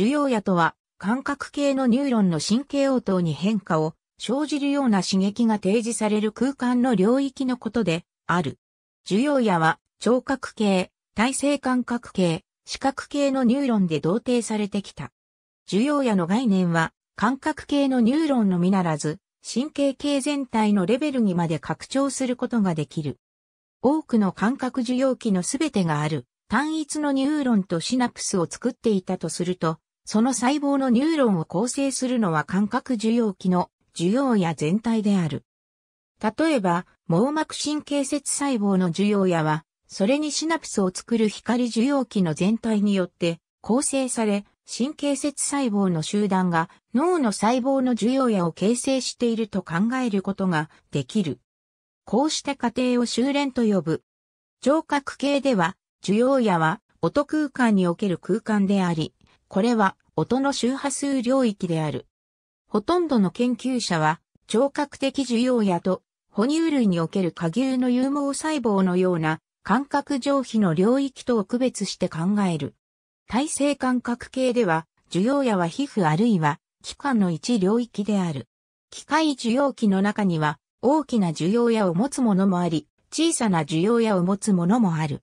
受容野とは、感覚系のニューロンの神経応答に変化を生じるような刺激が提示される空間の領域のことである。受容野は、聴覚系、体制感覚系、視覚系のニューロンで同定されてきた。受容野の概念は、感覚系のニューロンのみならず、神経系全体のレベルにまで拡張することができる。多くの感覚受容器のすべてがある単一のニューロンとシナプスを作っていたとすると、その細胞のニューロンを構成するのは感覚受容器の受容や全体である。例えば、網膜神経節細胞の受容やは、それにシナプスを作る光受容器の全体によって構成され、神経節細胞の集団が脳の細胞の受容やを形成していると考えることができる。こうした過程を修練と呼ぶ。聴覚系では、受容やは音空間における空間であり、これは音の周波数領域である。ほとんどの研究者は、聴覚的受容野と、哺乳類における下牛の有毛細胞のような感覚上皮の領域とを区別して考える。体制感覚系では、受容野は皮膚あるいは器官の一領域である。機械受容器の中には、大きな受容野を持つものもあり、小さな受容野を持つものもある。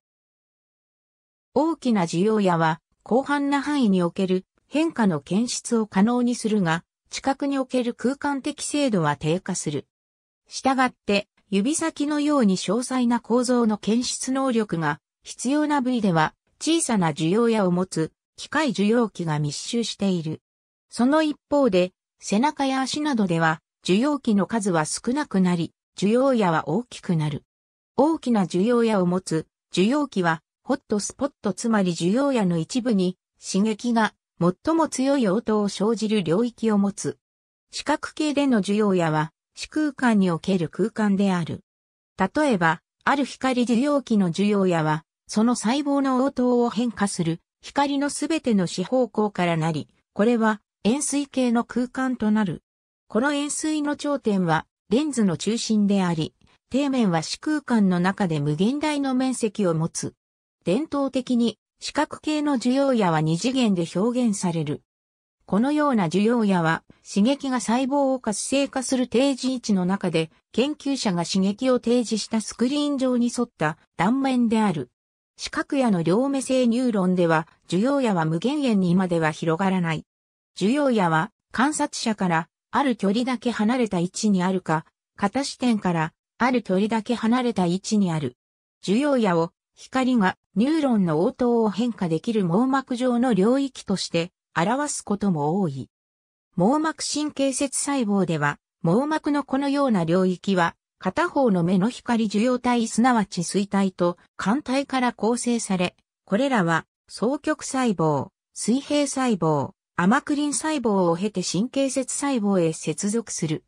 大きな受容野は、広範な範囲における変化の検出を可能にするが、知覚における空間的精度は低下する。したがって、指先のように詳細な構造の検出能力が必要な部位では小さな受容屋を持つ機械受容器が密集している。その一方で背中や足などでは受容器の数は少なくなり受容屋は大きくなる。大きな受容屋を持つ受容器はホットスポットつまり受容屋の一部に刺激が最も強い応答を生じる領域を持つ。視覚系での受容野は、視空間における空間である。例えば、ある光受容器の受容野は、その細胞の応答を変化する光のすべての四方向からなり、これは円錐形の空間となる。この円錐の頂点はレンズの中心であり、底面は視空間の中で無限大の面積を持つ。伝統的に四角形の受容野は二次元で表現される。このような受容野は刺激が細胞を活性化する定時位置の中で研究者が刺激を提示したスクリーン上に沿った断面である。四角野の両目性ニューロンでは受容野は無限遠にまでは広がらない。受容野は観察者からある距離だけ離れた位置にあるか、片視点からある距離だけ離れた位置にある。受容野を光がニューロンの応答を変化できる網膜上の領域として表すことも多い。網膜神経節細胞では、網膜のこのような領域は、片方の目の光受容体すなわち水体と肝体から構成され、これらは、双極細胞、水平細胞、アマクリン細胞を経て神経節細胞へ接続する。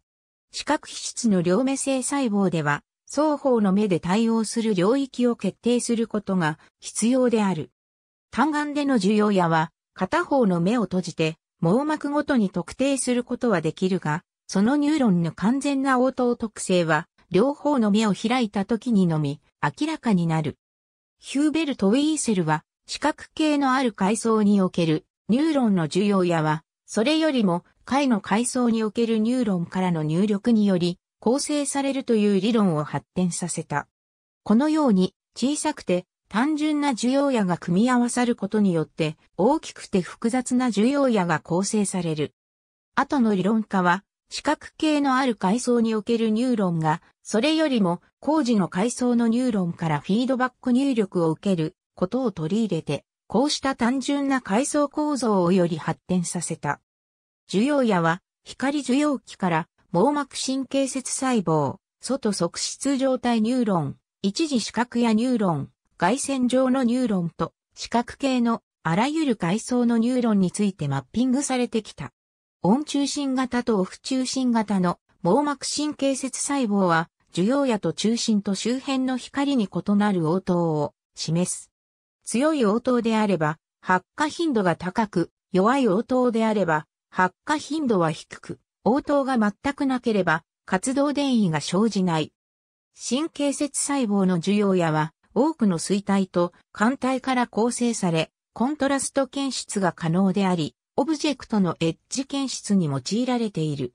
視覚皮質の両目性細胞では、双方の目で対応する領域を決定することが必要である。単眼での受容野は、片方の目を閉じて、網膜ごとに特定することはできるが、そのニューロンの完全な応答特性は、両方の目を開いた時にのみ、明らかになる。ヒューベルト・ウィーセルは、視覚系のある階層におけるニューロンの受容野は、それよりも、階の階層におけるニューロンからの入力により、構成されるという理論を発展させた。このように小さくて単純な受容野が組み合わさることによって大きくて複雑な受容野が構成される。後の理論家は視覚系のある階層におけるニューロンがそれよりも工事の階層のニューロンからフィードバック入力を受けることを取り入れてこうした単純な階層構造をより発展させた。受容野は光受容器から網膜神経節細胞、外側質状態ニューロン、一時視覚やニューロン、外線上のニューロンと視覚系のあらゆる階層のニューロンについてマッピングされてきた。オン中心型とオフ中心型の網膜神経節細胞は受容野と中心と周辺の光に異なる応答を示す。強い応答であれば発火頻度が高く、弱い応答であれば発火頻度は低く、応答が全くなければ活動電位が生じない。神経節細胞の受容野は多くの衰体と艦体から構成され、コントラスト検出が可能であり、オブジェクトのエッジ検出に用いられている。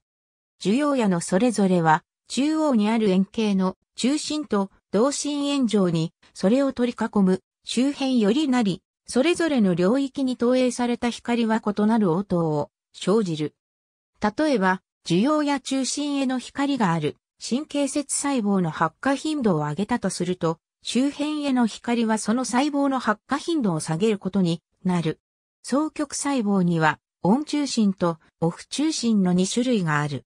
受容野のそれぞれは、中央にある円形の中心と同心円状に、それを取り囲む周辺よりなり、それぞれの領域に投影された光は異なる応答を生じる。例えば、受容や中心への光がある神経節細胞の発火頻度を上げたとすると、周辺への光はその細胞の発火頻度を下げることになる。双極細胞には、オン中心とオフ中心の2種類がある。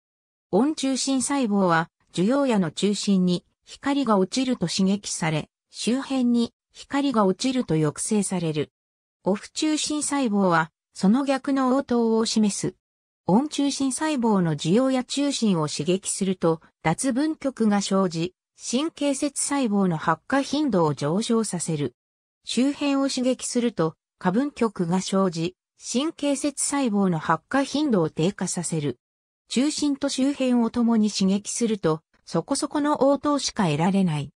オン中心細胞は、受容野の中心に光が落ちると刺激され、周辺に光が落ちると抑制される。オフ中心細胞は、その逆の応答を示す温中心細胞の需要や中心を刺激すると、脱分極が生じ、神経節細胞の発火頻度を上昇させる。周辺を刺激すると、過分極が生じ、神経節細胞の発火頻度を低下させる。中心と周辺を共に刺激すると、そこそこの応答しか得られない。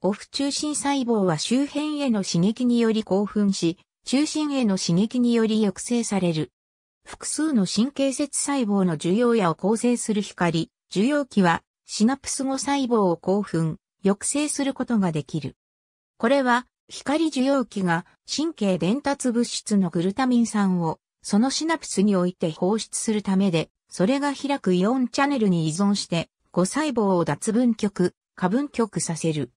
オフ中心細胞は周辺への刺激により興奮し、中心への刺激により抑制される。複数の神経節細胞の受容野を構成する光、受容器はシナプス後細胞を興奮、抑制することができる。これは光受容器が神経伝達物質のグルタミン酸をそのシナプスにおいて放出するためで、それが開くイオンチャネルに依存して5細胞を脱分極、過分極させる。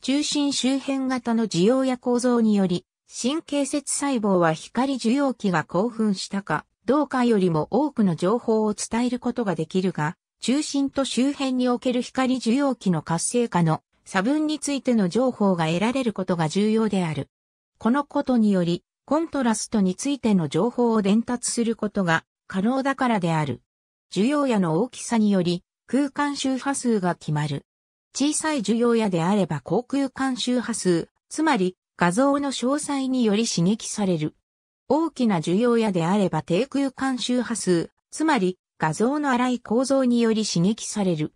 中心周辺型の受容や構造により、神経節細胞は光受容器が興奮したか、同化よりも多くの情報を伝えることができるが、中心と周辺における光受容器の活性化の差分についての情報が得られることが重要である。このことにより、コントラストについての情報を伝達することが可能だからである。受容野の大きさにより、空間周波数が決まる。小さい受容野であれば航空間周波数、つまり画像の詳細により刺激される。大きな需要野であれば低空間周波数、つまり画像の荒い構造により刺激される。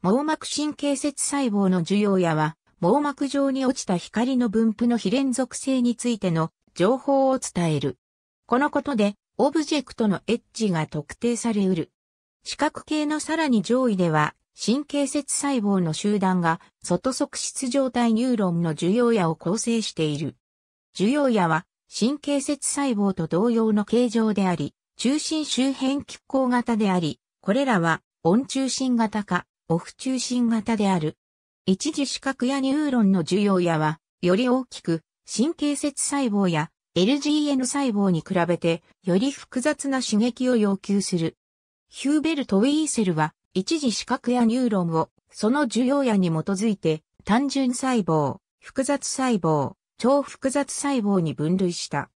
網膜神経節細胞の需要野は、網膜上に落ちた光の分布の非連続性についての情報を伝える。このことで、オブジェクトのエッジが特定され得る。視覚系のさらに上位では、神経節細胞の集団が外側質状態ニューロンの受容野を構成している。受容野は神経節細胞と同様の形状であり、中心周辺拮抗型であり、これらはオン中心型かオフ中心型である。一次視覚やニューロンの受容野は、より大きく、神経節細胞や LGN 細胞に比べて、より複雑な刺激を要求する。ヒューベルト・ウィーセルは、一次視覚やニューロンを、その受容野に基づいて、単純細胞、複雑細胞、超複雑細胞に分類した。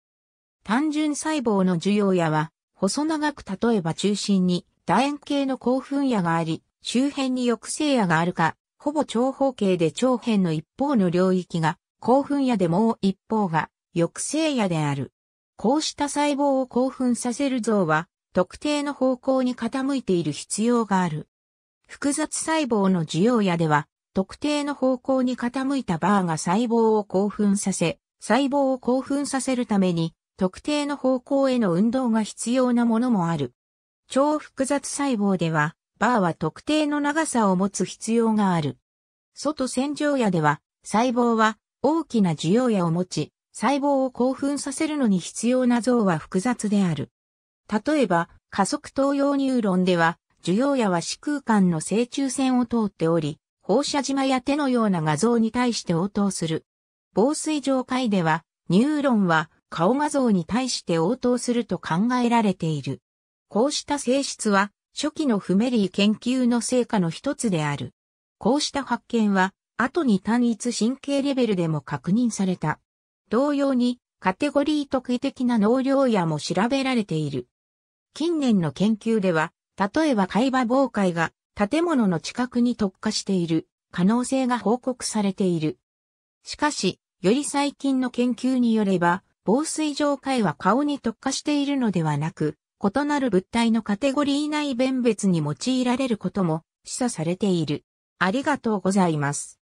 単純細胞の受容野は、細長く例えば中心に楕円形の興奮野があり、周辺に抑制野があるか、ほぼ長方形で長辺の一方の領域が興奮野でもう一方が抑制野である。こうした細胞を興奮させる像は特定の方向に傾いている必要がある。複雑細胞の受容野では特定の方向に傾いたバーが細胞を興奮させ、細胞を興奮させるために、特定の方向への運動が必要なものもある。超複雑細胞では、バーは特定の長さを持つ必要がある。外洗浄野では、細胞は大きな需要野を持ち、細胞を興奮させるのに必要な像は複雑である。例えば、加速投与ニューロンでは、需要野は視空間の正中線を通っており、放射島や手のような画像に対して応答する。防水上界では、ニューロンは顔画像に対して応答すると考えられている。こうした性質は、初期のフメリー研究の成果の一つである。こうした発見は、後に単一神経レベルでも確認された。同様に、カテゴリー特異的な能量野も調べられている。近年の研究では、例えば海馬傍回が建物の近くに特化している可能性が報告されている。しかし、より最近の研究によれば、防水上界は顔に特化しているのではなく、異なる物体のカテゴリー内弁別に用いられることも示唆されている。ありがとうございます。